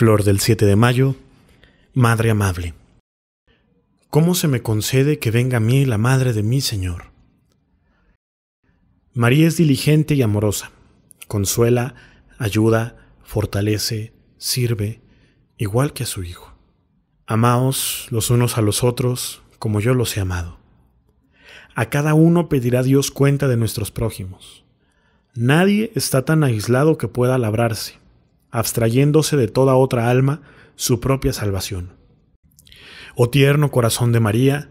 Flor del 7 de mayo, Madre amable. ¿Cómo se me concede que venga a mí la Madre de mi Señor? María es diligente y amorosa, consuela, ayuda, fortalece, sirve, igual que a su Hijo. Amaos los unos a los otros como yo los he amado. A cada uno pedirá Dios cuenta de nuestros prójimos. Nadie está tan aislado que pueda labrarse abstrayéndose de toda otra alma su propia salvación. Oh tierno corazón de María,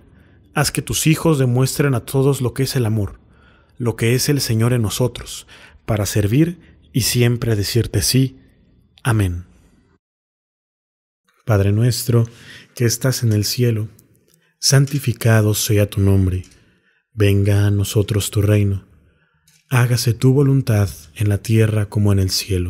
haz que tus hijos demuestren a todos lo que es el amor, lo que es el Señor en nosotros, para servir y siempre decirte sí. Amén. Padre nuestro, que estás en el cielo, santificado sea tu nombre, venga a nosotros tu reino, hágase tu voluntad en la tierra como en el cielo.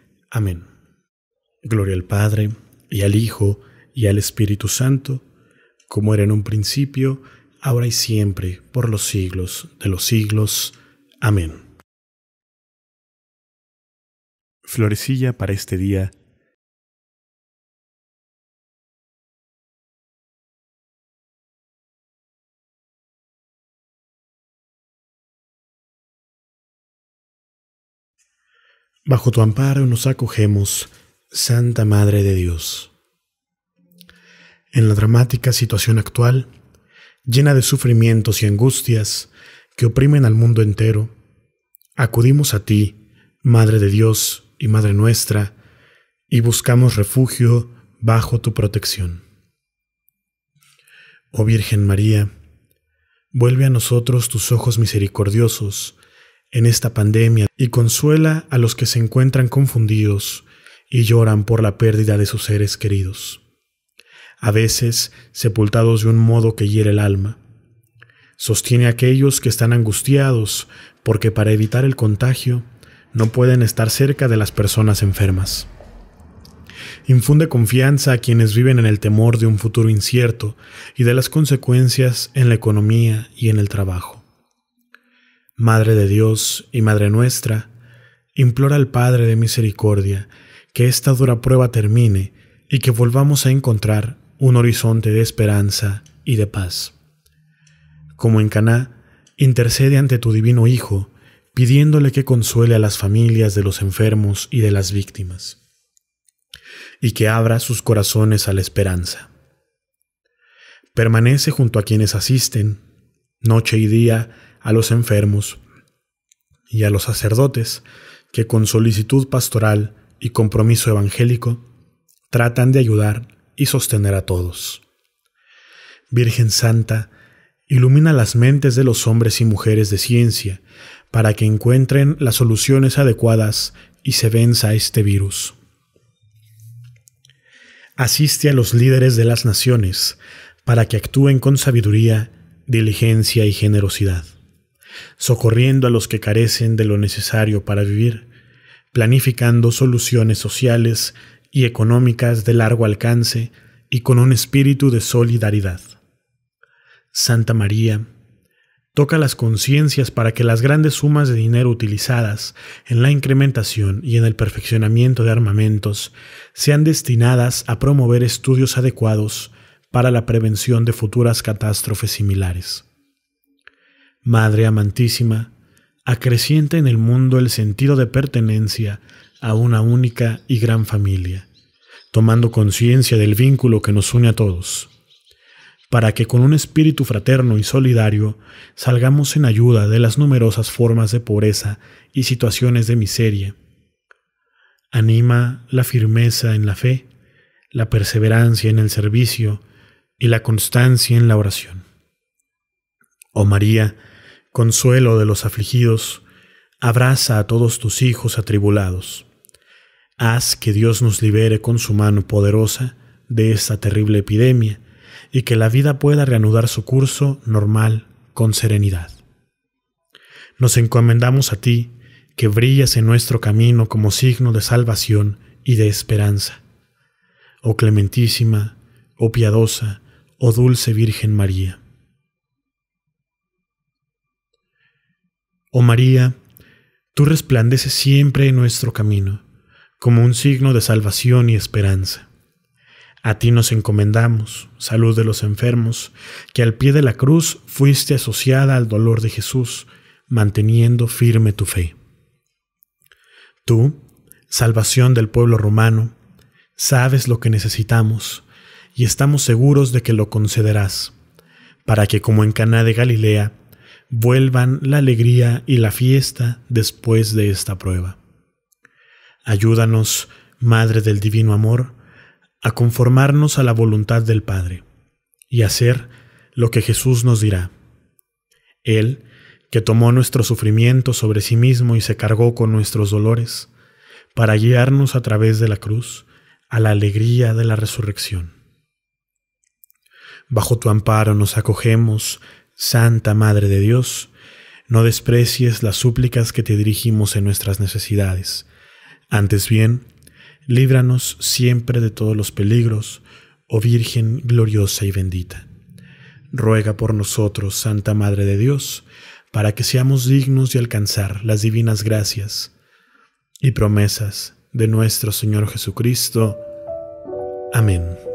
Amén. Gloria al Padre, y al Hijo, y al Espíritu Santo, como era en un principio, ahora y siempre, por los siglos de los siglos. Amén. Florecilla para este día Bajo tu amparo nos acogemos, Santa Madre de Dios. En la dramática situación actual, llena de sufrimientos y angustias que oprimen al mundo entero, acudimos a ti, Madre de Dios y Madre nuestra, y buscamos refugio bajo tu protección. Oh Virgen María, vuelve a nosotros tus ojos misericordiosos, en esta pandemia y consuela a los que se encuentran confundidos y lloran por la pérdida de sus seres queridos, a veces sepultados de un modo que hiere el alma. Sostiene a aquellos que están angustiados porque para evitar el contagio no pueden estar cerca de las personas enfermas. Infunde confianza a quienes viven en el temor de un futuro incierto y de las consecuencias en la economía y en el trabajo. Madre de Dios y Madre nuestra, implora al Padre de Misericordia que esta dura prueba termine y que volvamos a encontrar un horizonte de esperanza y de paz. Como en Caná, intercede ante tu divino Hijo, pidiéndole que consuele a las familias de los enfermos y de las víctimas, y que abra sus corazones a la esperanza. Permanece junto a quienes asisten, noche y día, a los enfermos y a los sacerdotes que con solicitud pastoral y compromiso evangélico tratan de ayudar y sostener a todos. Virgen Santa, ilumina las mentes de los hombres y mujeres de ciencia para que encuentren las soluciones adecuadas y se venza este virus. Asiste a los líderes de las naciones para que actúen con sabiduría, diligencia y generosidad socorriendo a los que carecen de lo necesario para vivir, planificando soluciones sociales y económicas de largo alcance y con un espíritu de solidaridad. Santa María, toca las conciencias para que las grandes sumas de dinero utilizadas en la incrementación y en el perfeccionamiento de armamentos sean destinadas a promover estudios adecuados para la prevención de futuras catástrofes similares. Madre amantísima, acreciente en el mundo el sentido de pertenencia a una única y gran familia, tomando conciencia del vínculo que nos une a todos, para que con un espíritu fraterno y solidario salgamos en ayuda de las numerosas formas de pobreza y situaciones de miseria. Anima la firmeza en la fe, la perseverancia en el servicio y la constancia en la oración. Oh María, consuelo de los afligidos, abraza a todos tus hijos atribulados. Haz que Dios nos libere con su mano poderosa de esta terrible epidemia y que la vida pueda reanudar su curso normal con serenidad. Nos encomendamos a ti, que brillas en nuestro camino como signo de salvación y de esperanza. Oh clementísima, oh piadosa, oh dulce Virgen María. Oh María, tú resplandeces siempre en nuestro camino, como un signo de salvación y esperanza. A ti nos encomendamos, salud de los enfermos, que al pie de la cruz fuiste asociada al dolor de Jesús, manteniendo firme tu fe. Tú, salvación del pueblo romano, sabes lo que necesitamos y estamos seguros de que lo concederás, para que como en Caná de Galilea vuelvan la alegría y la fiesta después de esta prueba. Ayúdanos, Madre del Divino Amor, a conformarnos a la voluntad del Padre y hacer lo que Jesús nos dirá. Él, que tomó nuestro sufrimiento sobre sí mismo y se cargó con nuestros dolores, para guiarnos a través de la cruz a la alegría de la resurrección. Bajo tu amparo nos acogemos, Santa Madre de Dios, no desprecies las súplicas que te dirigimos en nuestras necesidades. Antes bien, líbranos siempre de todos los peligros, oh Virgen gloriosa y bendita. Ruega por nosotros, Santa Madre de Dios, para que seamos dignos de alcanzar las divinas gracias y promesas de nuestro Señor Jesucristo. Amén.